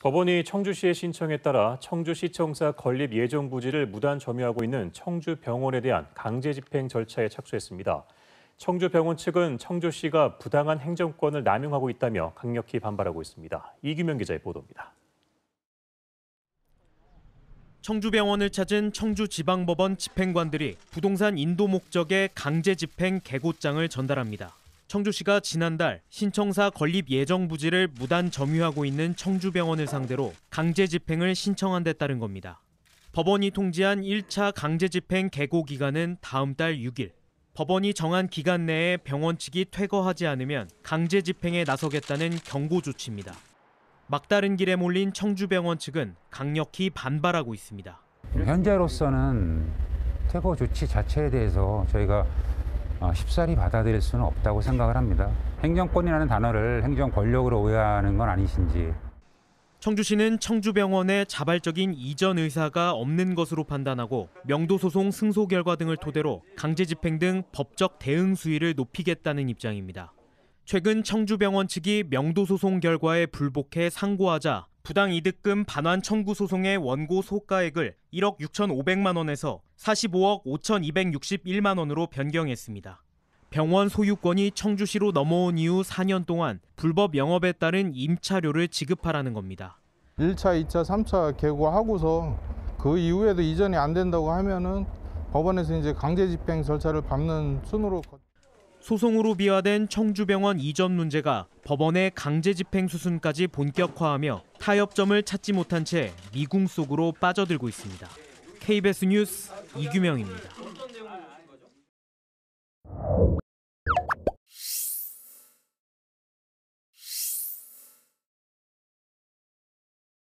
법원이 청주시의 신청에 따라 청주시청사 건립 예정 부지를 무단 점유하고 있는 청주병원에 대한 강제 집행 절차에 착수했습니다. 청주병원 측은 청주시가 부당한 행정권을 남용하고 있다며 강력히 반발하고 있습니다. 이규명 기자의 보도입니다. 청주병원을 찾은 청주지방법원 집행관들이 부동산 인도 목적의 강제 집행 개고장을 전달합니다. 청주시가 지난달 신청사 건립 예정 부지를 무단 점유하고 있는 청주병원을 상대로 강제 집행을 신청한 데 따른 겁니다. 법원이 통지한 1차 강제 집행 개고 기간은 다음 달 6일. 법원이 정한 기간 내에 병원 측이 퇴거하지 않으면 강제 집행에 나서겠다는 경고 조치입니다. 막다른 길에 몰린 청주병원 측은 강력히 반발하고 있습니다. 현재로서는 퇴거 조치 자체에 대해서 저희가 아, 쉽사리 받아들일 수는 없다고 생각을 합니다. 행정권이라는 단어를 행정 권력으로 오해하는 건 아니신지. 청주시는 청주병원의 자발적인 이전 의사가 없는 것으로 판단하고 명도소송 승소 결과 등을 토대로 강제 집행 등 법적 대응 수위를 높이겠다는 입장입니다. 최근 청주병원 측이 명도소송 결과에 불복해 상고하자 부당 이득금 반환 청구 소송의 원고 소가액을 1억 6,500만 원에서 45억 5,261만 원으로 변경했습니다. 병원 소유권이 청주시로 넘어온 이후 4년 동안 불법 영업에 따른 임차료를 지급하라는 겁니다. 1차, 2차, 3차 개고하고서 그 이후에도 이전이 안 된다고 하면은 법원에서 이제 강제 집행 절차를 밟는 순으로 소송으로 비화된 청주병원 이전 문제가 법원의 강제 집행 수순까지 본격화하며 타협점을 찾지 못한 채 미궁 속으로 빠져들고 있습니다. KBS 뉴스 이규명입니다.